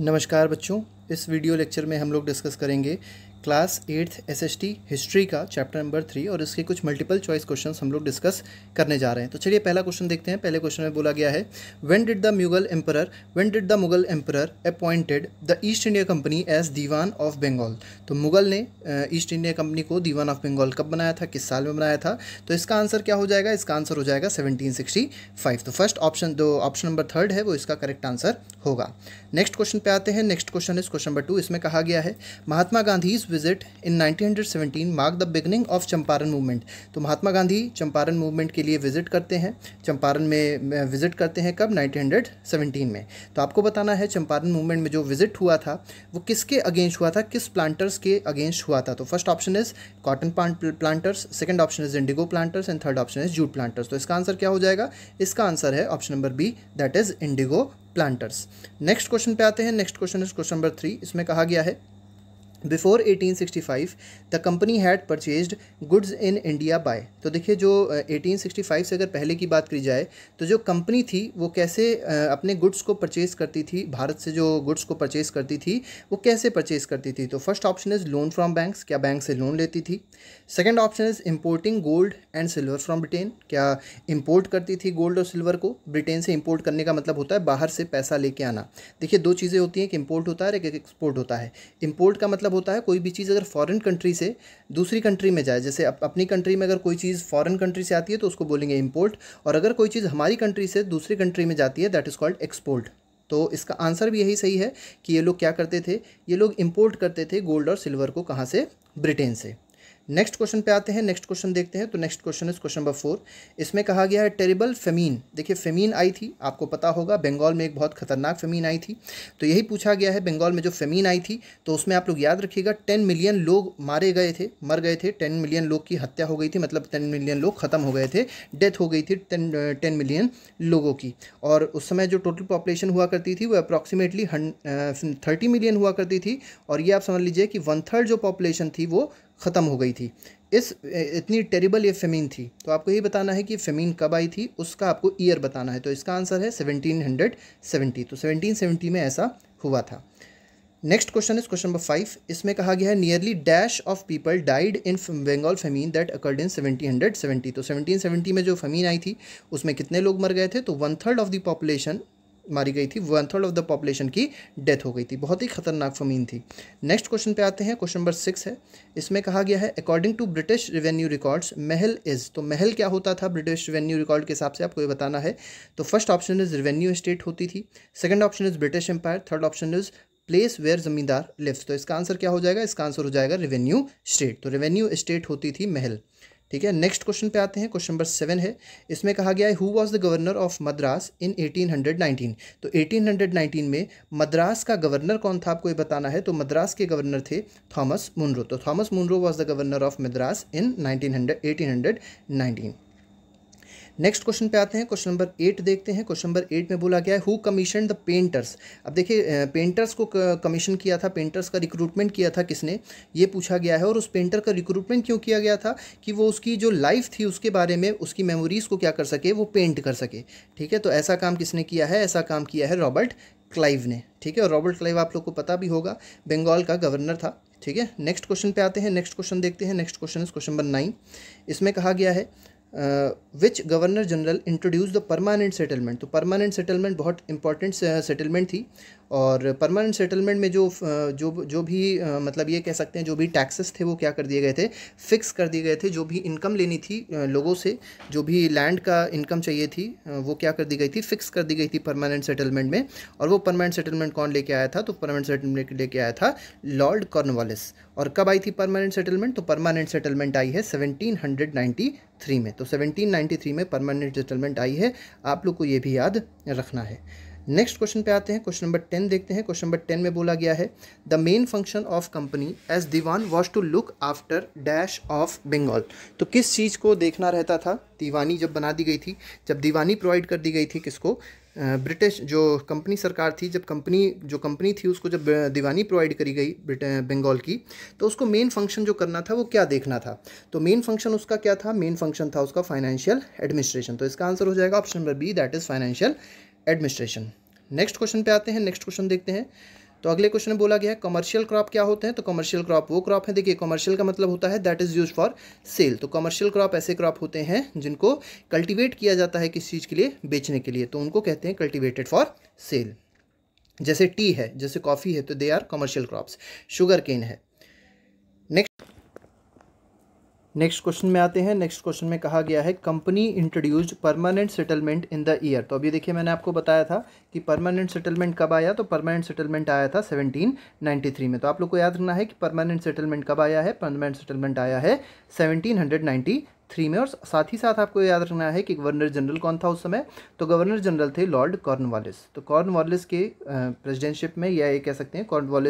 नमस्कार बच्चों इस वीडियो लेक्चर में हम लोग डिस्कस करेंगे क्लास एट्थ टी हिस्ट्री का चैप्टर नंबर थ्री और इसके कुछ मल्टीपल चॉइस क्वेश्चन हम लोग डिस्कस करने जा रहे हैं तो चलिए पहला क्वेश्चन देखते हैं पहले क्वेश्चन में बोला गया है when did the Mughal emperor when did the Mughal emperor appointed the East India Company as diwan of Bengal तो मुगल ने ईस्ट इंडिया कंपनी को दीवान ऑफ बंगाल कब बनाया था किस साल में बनाया था तो इसका आंसर क्या हो जाएगा इसका आंसर हो जाएगा सेवनटीन तो फर्स्ट ऑप्शन जो ऑप्शन नंबर थर्ड है वो इसका करेक्ट आंसर होगा नेक्स्ट क्वेश्चन पे आते हैं नेक्स्ट क्वेश्चन इस क्वेश्चन नंबर टू इसमें कहा गया है Mahatma Gandhi visit in 1917 mark the beginning of Champaran movement तो महात्मा गांधी चंपारण मूवमेंट के लिए विजिट करते हैं चंपारण में विजिट करते हैं कब 1917 में तो आपको बताना है चंपारण मूवमेंट में जो विजिट हुआ था वो किसके अगेंस्ट हुआ था किस प्लांटर्स के अगेंस्ट हुआ था तो first option is cotton planters second option is indigo planters and third option is jute planters तो इसका आंसर क्या हो जाएगा इसका आंसर है option number B that is indigo planters next question पे आते हैं next question is question number three इसमें कहा गया है before 1865 the company had purchased goods in India by तो देखिए जो 1865 से अगर पहले की बात की जाए तो जो कंपनी थी वो कैसे अपने गुड्स को परचेज़ करती थी भारत से जो गुड्स को परचेज़ करती थी वो कैसे परचेज़ करती थी तो first option is loan from banks क्या बैंक से लोन लेती थी second option is importing gold and silver from Britain क्या इम्पोर्ट करती थी गोल्ड और सिल्वर को ब्रिटेन से इम्पोर्ट करने का मतलब होता है बाहर से पैसा लेके आना देखिए दो चीज़ें होती हैं कि इम्पोर्ट होता है और एक एक्सपोर्ट होता है इम्पोर्ट का मतलब मतलब होता है कोई भी चीज़ अगर फॉरेन कंट्री से दूसरी कंट्री में जाए जैसे अप, अपनी कंट्री में अगर कोई चीज़ फॉरेन कंट्री से आती है तो उसको बोलेंगे इम्पोर्ट और अगर कोई चीज़ हमारी कंट्री से दूसरी कंट्री में जाती है दैट इज़ कॉल्ड एक्सपोर्ट तो इसका आंसर भी यही सही है कि ये लोग क्या करते थे ये लोग इम्पोर्ट करते थे गोल्ड और सिल्वर को कहाँ से ब्रिटेन से नेक्स्ट क्वेश्चन पे आते हैं नेक्स्ट क्वेश्चन देखते हैं तो next question is question number four इसमें कहा गया है टेरिबल फेमीन देखिए फेमीन आई थी आपको पता होगा बंगाल में एक बहुत खतरनाक फेमीन आई थी तो यही पूछा गया है बंगाल में जो फेमीन आई थी तो उसमें आप लोग याद रखिएगा टेन मिलियन लोग मारे गए थे मर गए थे टेन मिलियन लोग की हत्या हो गई थी मतलब टेन मिलियन लोग ख़त्म हो गए थे डेथ हो गई थी टेन टेन मिलियन लोगों की और उस समय जो टोटल पॉपुलेशन हुआ करती थी वो अप्रॉक्सीमेटली थर्टी मिलियन हुआ करती थी और ये आप समझ लीजिए कि वन थर्ड जो पॉपुलेशन थी वो ख़त्म हो गई थी इस इतनी टेरिबल ये फेमीन थी तो आपको ये बताना है कि फेमीन कब आई थी उसका आपको ईयर बताना है तो इसका आंसर है 1770 तो 1770 में ऐसा हुआ था next question is question number five इसमें कहा गया है nearly dash of people died in Bengal famine that occurred in seventeen hundred seventy तो सेवनटीन सेवेंटी में जो फेमीन आई थी उसमें कितने लोग मर गए थे तो one third of the population मारी गई थी one third of the population की डेथ हो गई थी बहुत ही खतरनाक फमीन थी नेक्स्ट क्वेश्चन पे आते हैं क्वेश्चन नंबर सिक्स है इसमें कहा गया है according to British revenue records mahal is तो महल क्या होता था ब्रिटिश रिवेन्यू रिकॉर्ड के हिसाब से आपको ये बताना है तो first option is revenue state होती थी second option is British empire third option is place where zamindar lives तो इसका आंसर क्या हो जाएगा इसका आंसर हो जाएगा रेवेन्यू स्टेट तो रेवेन्यू स्टेट होती थी महल ठीक है नेक्स्ट क्वेश्चन पे आते हैं क्वेश्चन नंबर सेवन है इसमें कहा गया है who was the governor of Madras in 1819 तो 1819 में मद्रास का गवर्नर कौन था आपको ये बताना है तो मद्रास के गवर्नर थे थॉमस मुनरो तो Thomas Munro was the governor of Madras in nineteen next question पे आते हैं क्वेश्चन नंबर एट देखते हैं क्वेश्चन नंबर एट में बोला गया है हु कमीशन द पेंटर्स अब देखिए पेंटर्स को कमीशन किया था पेंटर्स का रिक्रूटमेंट किया था किसने ये पूछा गया है और उस पेंटर का रिक्रूटमेंट क्यों किया गया था कि वो उसकी जो लाइफ थी उसके बारे में उसकी मेमोरीज़ को क्या कर सके वो पेंट कर सके ठीक है तो ऐसा काम किसने किया है ऐसा काम किया है रॉबर्ट क्लाइव ने ठीक है और रॉबर्ट क्लाइव आप लोग को पता भी होगा बंगाल का गवर्नर था ठीक है नेक्स्ट क्वेश्चन पे आते हैं नेक्स्ट क्वेश्चन देखते हैं next question question number nine इसमें कहा गया है which governor general introduce the permanent settlement तो परमानेंट सेटलमेंट बहुत इंपॉर्टेंट सेटलमेंट थी और परमानेंट सेटलमेंट में जो जो जो भी मतलब ये कह सकते हैं जो भी टैक्सेस थे वो क्या कर दिए गए थे फिक्स कर दिए गए थे जो भी इनकम लेनी थी लोगों से जो भी लैंड का इनकम चाहिए थी वो क्या कर दी गई थी फिक्स कर दी गई थी परमानेंट सेटलमेंट में और वो परमानेंट सेटलमेंट कौन लेके आया था तो परमानेंट सेटलमेंट लेके आया था लॉर्ड कॉर्नवालिस और कब आई थी परमानेंट सेटलमेंट तो परमानेंट सेटलमेंट आई है सेवनटीन में तो सेवनटीन में परमानेंट सेटलमेंट आई है आप लोग को ये भी याद रखना है नेक्स्ट क्वेश्चन पे आते हैं क्वेश्चन नंबर टेन देखते हैं क्वेश्चन नंबर टेन में बोला गया है the main function of company as diwan was to look after dash of Bengal तो किस चीज़ को देखना रहता था दीवानी जब बना दी गई थी जब दीवानी प्रोवाइड कर दी गई थी किसको ब्रिटिश जो कंपनी सरकार थी जब कंपनी जो कंपनी थी उसको जब दीवानी प्रोवाइड करी गई बंगाल की तो उसको मेन फंक्शन जो करना था वो क्या देखना था तो मेन फंक्शन उसका क्या था मेन फंक्शन था उसका फाइनेंशियल एडमिनिस्ट्रेशन तो इसका आंसर हो जाएगा option number B that is financial administration next question पे आते हैं नेक्स्ट क्वेश्चन देखते हैं तो अगले क्वेश्चन में बोला गया है कमर्शियल क्रॉप क्या होते हैं तो कमर्शियल क्रॉप वो क्रॉप है देखिए कमर्शियल का मतलब होता है that is use for sale तो कमर्शियल क्रॉप ऐसे क्रॉप होते हैं जिनको कल्टिवेट किया जाता है किसी चीज़ के लिए बेचने के लिए तो उनको कहते हैं कल्टिवेटेड फॉर सेल जैसे टी है जैसे कॉफ़ी है तो they are commercial crops sugar cane है नेक्स्ट क्वेश्चन में आते हैं नेक्स्ट क्वेश्चन में कहा गया है company introduced permanent settlement in the year तो अभी देखिए मैंने आपको बताया था कि परमानेंट सेटलमेंट कब आया तो परमानेंट सेटलमेंट आया था 1793 में तो आप लोग को याद रखना है कि परमानेंट सेटलमेंट कब आया है परमानेंट सेटलमेंट आया है सेवनटीन में और साथ ही साथ आपको याद रखना है कि गवर्नर जनरल कौन था उस समय तो गवर्नर जनरल थे लॉर्ड कॉर्न तो कॉर्न के प्रेजिडेंटशिप में या ये कह सकते हैं कॉर्न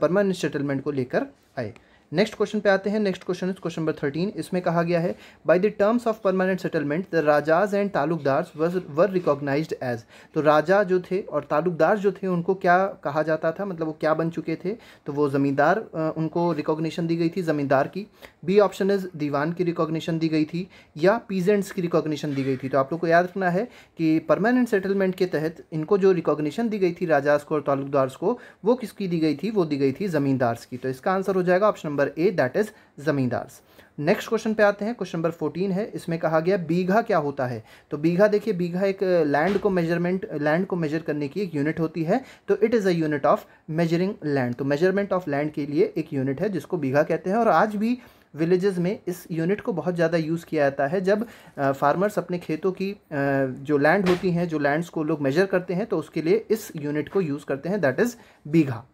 परमानेंट सेटलमेंट को लेकर आए नेक्स्ट क्वेश्चन पे आते हैं next question is question number thirteen इसमें कहा गया है by the terms of permanent settlement the rajas and taluqdars were recognised as तो राजा जो थे और तालुकदार जो थे उनको क्या कहा जाता था मतलब वो क्या बन चुके थे तो वो ज़मींदार उनको रिकॉग्निशन दी गई थी ज़मींदार की बी ऑप्शन इज दीवान की रिकॉग्निशन दी गई थी या पीजेंट्स की रिकॉग्निशन दी गई थी तो आप लोग को याद रखना है कि परमानेंट सेटलमेंट के तहत इनको जो रिकॉग्निशन दी गई थी राजाज को और तालुकदार्स को वो किसकी दी गई थी वो दी गई थी ज़मींदार्स की तो इसका आंसर हो जाएगा option number A that is zamindar next question पे आते हैं क्वेश्चन नंबर फोर्टीन है इसमें कहा गया बीघा क्या होता है तो बीघा देखिए बीघा एक लैंड को मेजरमेंट लैंड को मेजर करने की एक यूनिट होती है तो it is a unit of measuring land तो मेजरमेंट ऑफ लैंड के लिए एक यूनिट है जिसको बीघा कहते हैं और आज भी विलेजेस में इस यूनिट को बहुत ज़्यादा यूज़ किया जाता है जब फार्मर्स अपने खेतों की जो लैंड होती हैं जो लैंड्स को लोग मेजर करते हैं तो उसके लिए इस यूनिट को यूज़ करते हैं that is bigha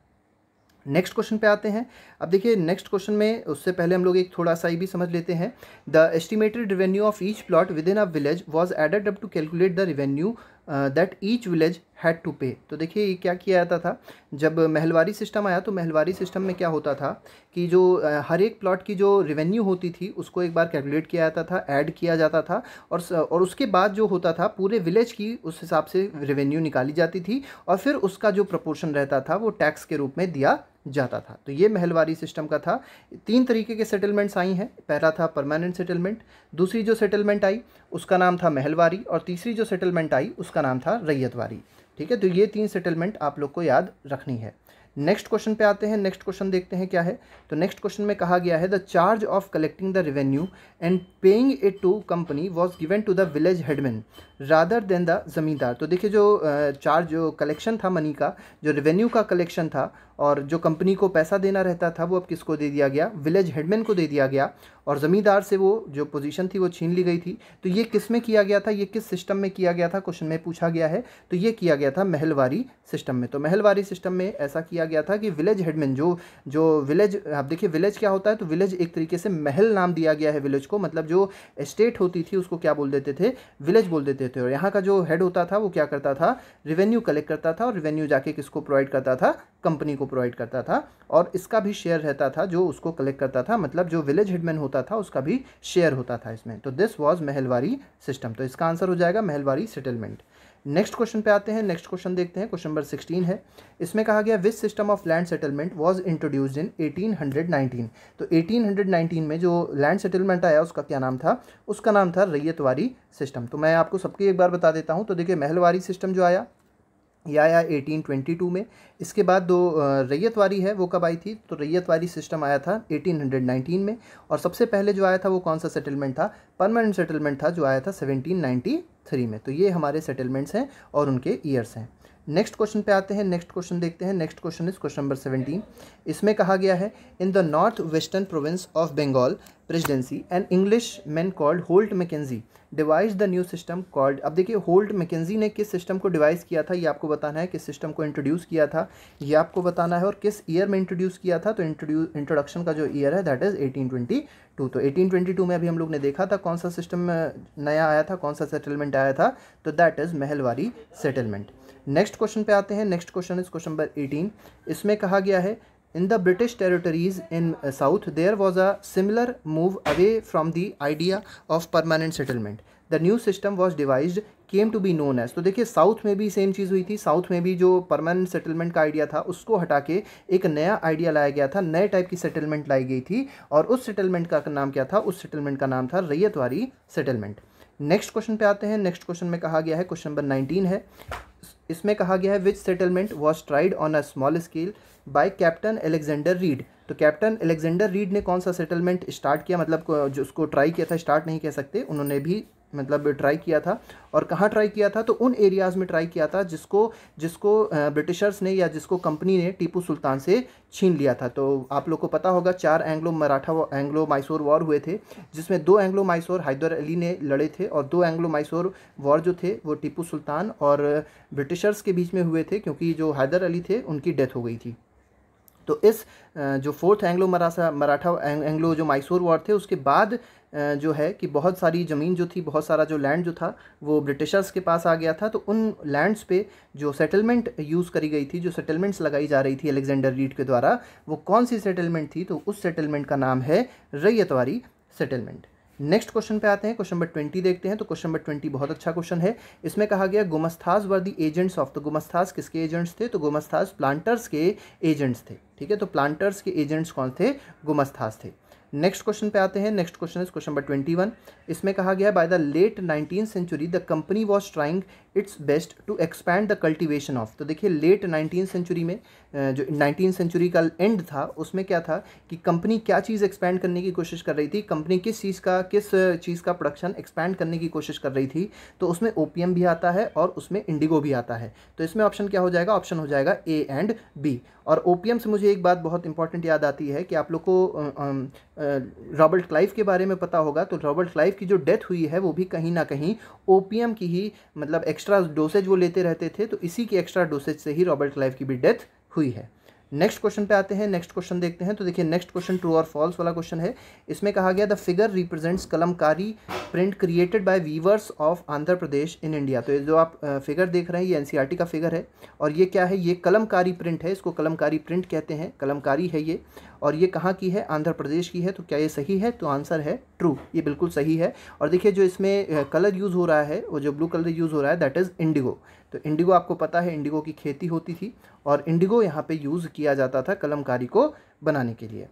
next question पे आते हैं अब देखिए नेक्स्ट क्वेश्चन में उससे पहले हम लोग एक थोड़ा सा ये भी समझ लेते हैं the estimated revenue of each plot within a village was added up to calculate the revenue that each village had to pay तो देखिए ये क्या किया जाता था जब महलवारी सिस्टम आया तो महलवारी सिस्टम में क्या होता था कि जो uh, हर एक प्लॉट की जो रेवेन्यू होती थी उसको एक बार कैलकुलेट किया जाता था ऐड किया जाता था और और उसके बाद जो होता था पूरे विलेज की उस हिसाब से रेवेन्यू निकाली जाती थी और फिर उसका जो प्रपोर्शन रहता था वो टैक्स के रूप में दिया जाता था तो ये महलवारी सिस्टम का था तीन तरीके के सेटलमेंट्स आई हैं पहला था परमानेंट सेटलमेंट दूसरी जो सेटलमेंट आई उसका नाम था महलवारी और तीसरी जो सेटलमेंट आई उसका नाम था रैयतवारी ठीक है तो ये तीन सेटलमेंट आप लोग को याद रखनी है नेक्स्ट क्वेश्चन पे आते हैं नेक्स्ट क्वेश्चन देखते हैं क्या है तो नेक्स्ट क्वेश्चन में कहा गया है the charge of collecting the revenue and paying it to company was given to the village headman rather than the zamindar तो देखिए जो चार्ज जो कलेक्शन था मनी का जो रेवेन्यू का कलेक्शन था और जो कंपनी को पैसा देना रहता था वो अब किसको दे दिया गया विलेज हेडमैन को दे दिया गया और ज़मींदार से वो जो पोजीशन थी वो छीन ली गई थी तो ये किस में किया गया था ये किस सिस्टम में किया गया था क्वेश्चन में पूछा गया है तो ये किया गया था महलवारी सिस्टम में तो महलवारी सिस्टम में ऐसा किया गया था कि विलेज हेडमैन जो जो विलेज आप देखिए विलेज क्या होता है तो विलेज एक तरीके से महल नाम दिया गया है विलेज को मतलब जो इस्टेट होती थी उसको क्या बोल देते थे विलेज बोल देते थे और यहाँ का जो हेड होता था वो क्या करता था रिवेन्यू कलेक्ट करता था और रिवेन्यू जाके किसको प्रोवाइड करता था कंपनी को को प्रोवाइड करता था और इसका भी शेयर रहता था जो उसको कलेक्ट करता था मतलब जो विलेज हेडमैन होता था उसका भी शेयर होता था इसमें तो दिस वॉज महलवारी सिस्टम तो इसका आंसर हो जाएगा महलवारी सेटलमेंट नेक्स्ट क्वेश्चन पे आते हैं नेक्स्ट क्वेश्चन देखते हैं क्वेश्चन नंबर सिक्सटीन है इसमें कहा गया which system of land settlement was introduced in 1819 तो 1819 में जो लैंड सेटलमेंट आया उसका क्या नाम था उसका नाम था रैयतवारी सिस्टम तो मैं आपको सबके एक बार बता देता हूँ तो देखिए महलवारी सिस्टम जो आया ये आया एटीन ट्वेंटी टू में इसके बाद जो रैयतवारी है वो कब आई थी तो रैयतवारी सिस्टम आया था एटीन हंड्रेड नाइनटीन में और सबसे पहले जो आया था वो कौन सा सेटलमेंट था परमानेंट सेटलमेंट था जो आया था सेवनटीन थ्री में तो ये हमारे सेटलमेंट्स हैं और उनके ईयर्स हैं नेक्स्ट क्वेश्चन पे आते हैं नेक्स्ट क्वेश्चन देखते हैं next question is question number seventeen इसमें कहा गया है in the north western province of Bengal presidency and Englishman called Holt Mackenzie devised the new system called अब देखिए होल्ट मैकेजी ने किस सिस्टम को डिवाइस किया था ये आपको बताना है किस सिस्टम को इंट्रोड्यूस किया था ये आपको बताना है और किस ईयर में इंट्रोड्यूस किया था तो इंट्रोड्यूस इंट्रोडक्शन का जो ईयर है that is eighteen twenty two तो एटीन ट्वेंटी टू में अभी हम लोग ने देखा था कौन सा सिस्टम नया आया था कौन सा सेटलमेंट आया था तो that is mahalwari settlement next question पे आते हैं next question is question number eighteen इसमें कहा गया है in the British territories in south there was a similar move away from the idea of permanent settlement the new system was devised came to be known as तो देखिए south में भी same चीज़ हुई थी साउथ में भी जो permanent settlement का आइडिया था उसको हटा के एक नया आइडिया लाया गया था नए टाइप की सेटलमेंट लाई गई थी और उस सेटलमेंट का नाम क्या था उस सेटलमेंट का नाम था रैयतवारी सेटलमेंट नेक्स्ट क्वेश्चन पे आते हैं नेक्स्ट क्वेश्चन में कहा गया है क्वेश्चन नंबर नाइनटीन है इसमें कहा गया है which settlement was tried on a small scale by Captain Alexander Read तो कैप्टन एलेक्जेंडर रीड ने कौन सा सेटलमेंट स्टार्ट किया मतलब जो उसको ट्राई किया था स्टार्ट नहीं कह सकते उन्होंने भी मतलब ट्राई किया था और कहाँ ट्राई किया था तो उन एरियाज़ में ट्राई किया था जिसको जिसको ब्रिटिशर्स ने या जिसको कंपनी ने टीपू सुल्तान से छीन लिया था तो आप लोग को पता होगा चार Anglo Maratha Anglo Mysore war हुए थे जिसमें दो एंग्लो माइसोर हैदर अली ने लड़े थे और दो एंग्लो माइसोर वॉर जो थे वो टीपू सुल्तान और ब्रिटिशर्स के बीच में हुए थे क्योंकि जो हैदर अली थे उनकी डेथ हो गई थी तो इस जो fourth Anglo Maratha Maratha Anglo जो माइसोर वॉर थे उसके बाद जो है कि बहुत सारी ज़मीन जो थी बहुत सारा जो लैंड जो था वो ब्रिटिशर्स के पास आ गया था तो उन लैंड्स पे जो सेटलमेंट यूज़ करी गई थी जो सेटलमेंट्स लगाई जा रही थी अलेक्जेंडर रीड के द्वारा वो कौन सी सेटलमेंट थी तो उस सेटलमेंट का नाम है रैयतवारी सेटलमेंट नेक्स्ट क्वेश्चन पे आते हैं क्वेश्चन नंबर ट्वेंटी देखते हैं तो क्वेश्चन नंबर ट्वेंटी बहुत अच्छा क्वेश्चन है इसमें कहा गया गुमस्थाज वर दी एजेंट्स ऑफ तो गुमस्थाज किसके एजेंट्स थे तो गुमस्थाज प्लांटर्स के एजेंट्स थे ठीक है तो प्लांटर्स के एजेंट्स कौन थे गुमस्थाज थे नेक्स्ट क्वेश्चन पे आते हैं next question is question number twenty one इसमें कहा गया by the late nineteen century the company was trying its best to expand the cultivation of तो देखिए लेट नाइनटीन सेंचुरी में जो नाइनटीन सेंचुरी का एंड था उसमें क्या था कि कंपनी क्या चीज़ एक्सपैंड करने की कोशिश कर रही थी कंपनी किस चीज़ का किस चीज़ का प्रोडक्शन एक्सपैंड करने की कोशिश कर रही थी तो उसमें ओ भी आता है और उसमें इंडिगो भी आता है तो इसमें ऑप्शन क्या हो जाएगा ऑप्शन हो जाएगा ए एंड बी और ओ से मुझे एक बात बहुत इंपॉर्टेंट याद आती है कि आप लोग को रॉबर्ट क्लाइव के बारे में पता होगा तो रॉबर्ट क्लाइव की जो डेथ हुई है वो भी कहीं ना कहीं ओ की ही मतलब एक्स एक्स्ट्रा डोसेज वो लेते रहते थे तो इसी की एक्स्ट्रा डोसेज से ही रॉबर्ट क्लाइव की भी डेथ हुई है नेक्स्ट क्वेश्चन पे आते हैं नेक्स्ट क्वेश्चन देखते हैं तो देखिए नेक्स्ट क्वेश्चन ट्रू और फॉल्स वाला क्वेश्चन है इसमें कहा गया the figure represents kalamkari print created by weavers of Andhra Pradesh in India तो ये जो आप फिगर देख रहे हैं ये एनसीईआरटी e का फिगर है और ये क्या है ये कलमकारी प्रिंट है इसको कलमकारी प्रिंट कहते हैं कलमकारी है ये और ये कहाँ की है आंध्र प्रदेश की है तो क्या ये सही है तो आंसर है ट्रू ये बिल्कुल सही है और देखिए जो इसमें कलर यूज़ हो रहा है वो जो ब्लू कलर यूज़ हो रहा है दैट इज़ इंडिगो तो इंडिगो आपको पता है इंडिगो की खेती होती थी और इंडिगो यहाँ पे यूज़ किया जाता था कलमकारी को बनाने के लिए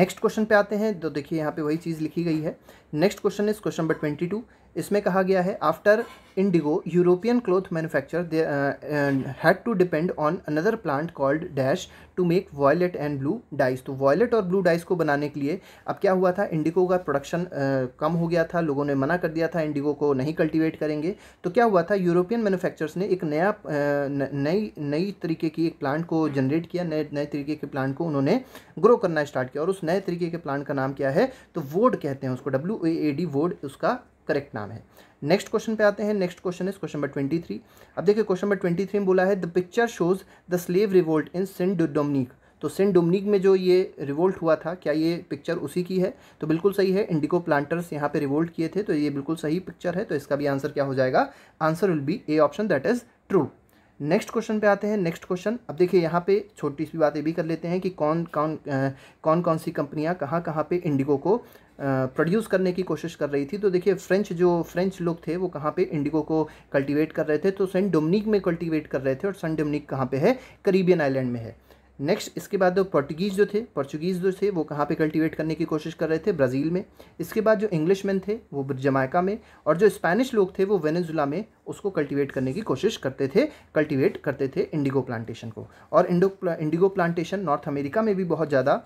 नेक्स्ट क्वेश्चन पे आते हैं तो देखिए यहाँ पे वही चीज़ लिखी गई है next question is question number twenty two इसमें कहा गया है after indigo European cloth manufacture had to depend on another plant called dash to make violet and blue dyes तो वॉयलेट और ब्लू डाइस को बनाने के लिए अब क्या हुआ था इंडिगो का प्रोडक्शन uh, कम हो गया था लोगों ने मना कर दिया था इंडिगो को नहीं कल्टिवेट करेंगे तो क्या हुआ था यूरोपियन मैन्युफैक्चरर्स ने एक नया uh, नई नई तरीके की एक प्लांट को जनरेट किया नए नए तरीके के प्लांट को उन्होंने ग्रो करना स्टार्ट किया और उस नए तरीके के प्लांट का नाम क्या है तो वोड कहते हैं उसको डब्ल्यू ए डी वोड उसका करेक्ट नाम है नेक्स्ट क्वेश्चन पे आते हैं next question is question number twenty three अब देखिए क्वेश्चन नंबर ट्वेंटी थ्री में बोला है the picture shows the slave revolt in Saint Dominique तो सेंट डोमनिक में जो ये रिवोल्ट हुआ था क्या ये पिक्चर उसी की है तो बिल्कुल सही है इंडिको प्लांटर्स यहाँ पे रिवोल्ट किए थे तो ये बिल्कुल सही पिक्चर है तो इसका भी आंसर क्या हो जाएगा answer will be A option that is true next question पे आते हैं नेक्स्ट क्वेश्चन अब देखिए यहाँ पे छोटी सी बात ये भी कर लेते हैं कि कौन कौन कौन कौन सी कंपनियाँ कहाँ कहाँ पे इंडिगो को प्रोड्यूस करने की कोशिश कर रही थी तो देखिए फ्रेंच जो फ्रेंच लोग थे वो कहाँ पे इंडिगो को कल्टीवेट कर रहे थे तो सेंट डोमिनिक में कल्टीवेट कर रहे थे और सेंट डोमिनिक कहाँ पे है करीबियन आइलैंड में है नेक्स्ट इसके बाद पोर्टुगीज़ जो थे पोर्चुगीज़ जो थे वो कहाँ पे कल्टीवेट करने की कोशिश कर रहे थे ब्राज़ील में इसके बाद जो इंग्लिश मैन थे वो जमाका में और जो स्पेनिश लोग थे वो वेनेजुला में उसको कल्टीवेट करने की कोशिश करते थे कल्टीवेट करते थे इंडिगो प्लांटेशन को और Indo indigo plantation North America में भी बहुत ज़्यादा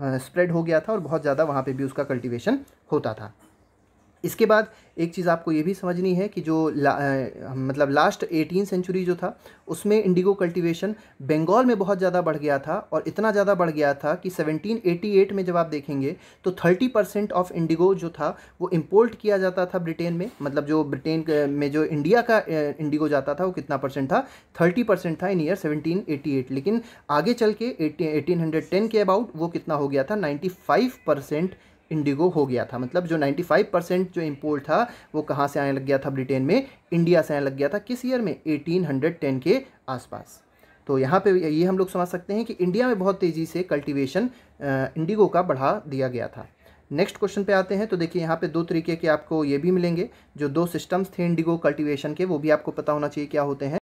स्प्रेड हो गया था और बहुत ज़्यादा वहाँ पे भी उसका कल्टीवेशन होता था इसके बाद एक चीज़ आपको ये भी समझनी है कि जो ला, आ, मतलब लास्ट एटीन सेंचुरी जो था उसमें इंडिगो कल्टीवेशन बंगाल में बहुत ज़्यादा बढ़ गया था और इतना ज़्यादा बढ़ गया था कि 1788 में जब आप देखेंगे तो 30 परसेंट ऑफ इंडिगो जो था वो इम्पोर्ट किया जाता था ब्रिटेन में मतलब जो ब्रिटेन में जो इंडिया का इंडिगो जाता था वो कितना परसेंट था थर्टी परसेंट था इन ईयर सेवनटीन लेकिन आगे चल के एटीन के अबाउट वो कितना हो गया था नाइन्टी इंडिगो हो गया था मतलब जो 95 परसेंट जो इम्पोर्ट था वो कहाँ से आने लग गया था ब्रिटेन में इंडिया से आने लग गया था किस ईयर में 1810 के आसपास तो यहाँ पे ये हम लोग समझ सकते हैं कि इंडिया में बहुत तेज़ी से कल्टीवेशन इंडिगो का बढ़ा दिया गया था नेक्स्ट क्वेश्चन पे आते हैं तो देखिए यहाँ पे दो तरीके के आपको ये भी मिलेंगे जो दो सिस्टम्स थे इंडिगो कल्टिवेशन के वो भी आपको पता होना चाहिए क्या होते हैं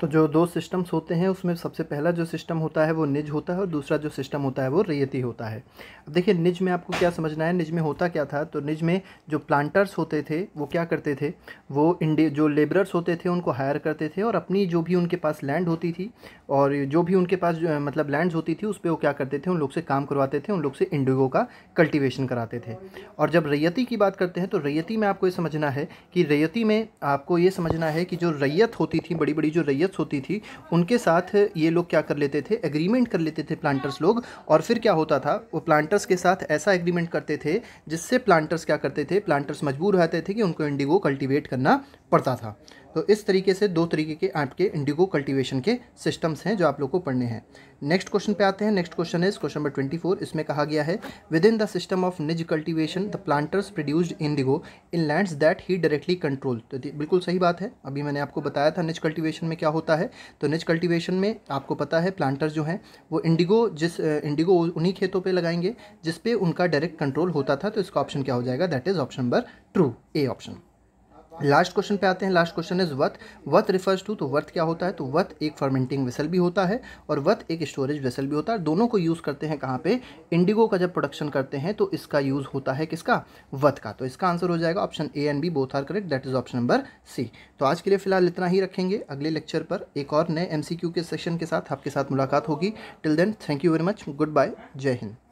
तो जो दो सिस्टम्स होते हैं उसमें सबसे पहला जो सिस्टम होता है वो निज होता है और दूसरा जो सिस्टम होता है वो रियती होता है अब देखिए निज में आपको क्या समझना है निज में होता क्या था तो निज में जो प्लांटर्स होते थे वो क्या करते थे वो इंडे जो लेबरर्स होते थे उनको हायर करते थे और अपनी जो भी उनके पास लैंड होती थी और जो भी उनके पास मतलब लैंड्स होती थी उस पर वो क्या करते थे उन लोग से काम करवाते थे उन लोग से इंडिगो का कल्टिवेशन कराते थे और जब रैयती की बात करते हैं तो रैयती में आपको ये समझना है कि रैयती में आपको ये समझना है कि जो रैयत होती थी बड़ी बड़ी जो रैयत शख्सियत होती थी उनके साथ ये लोग क्या कर लेते थे एग्रीमेंट कर लेते थे प्लांटर्स लोग और फिर क्या होता था वो प्लांटर्स के साथ ऐसा एग्रीमेंट करते थे जिससे प्लांटर्स क्या करते थे प्लांटर्स मजबूर रहते थे कि उनको इंडिगो कल्टिवेट करना पड़ता था तो इस तरीके से दो तरीके के आपके इंडिगो कल्टीवेशन के सिस्टम्स हैं जो आप लोग को पढ़ने हैं नेक्स्ट क्वेश्चन पे आते हैं next question is question number twenty four इसमें कहा गया है within the system of nij cultivation the planters produced indigo in lands that he directly control तो बिल्कुल सही बात है अभी मैंने आपको बताया था निज कल्टिवेशन में क्या होता है तो निज कल्टिवेशन में आपको पता है प्लांटर्स जो हैं वो इंडिगो जिस इंडिगो उन्हीं खेतों पर लगाएंगे जिसपे उनका डायरेक्ट कंट्रोल होता था तो इसका ऑप्शन क्या हो जाएगा that is option number true A option last question पे आते हैं लास्ट क्वेश्चन इज वत वत रिफर्स टू तो वत क्या होता है तो वत एक फर्मेंटिंग वेसल भी होता है और वत एक स्टोरेज वेसल भी होता है दोनों को यूज़ करते हैं कहाँ पे इंडिगो का जब प्रोडक्शन करते हैं तो इसका यूज़ होता है किसका वत का तो इसका आंसर हो जाएगा option A and B both are correct that is option number C तो आज के लिए फिलहाल इतना ही रखेंगे अगले लेक्चर पर एक और नए एम के सेक्शन के साथ आपके साथ मुलाकात होगी till then thank you very much good bye Jai Hind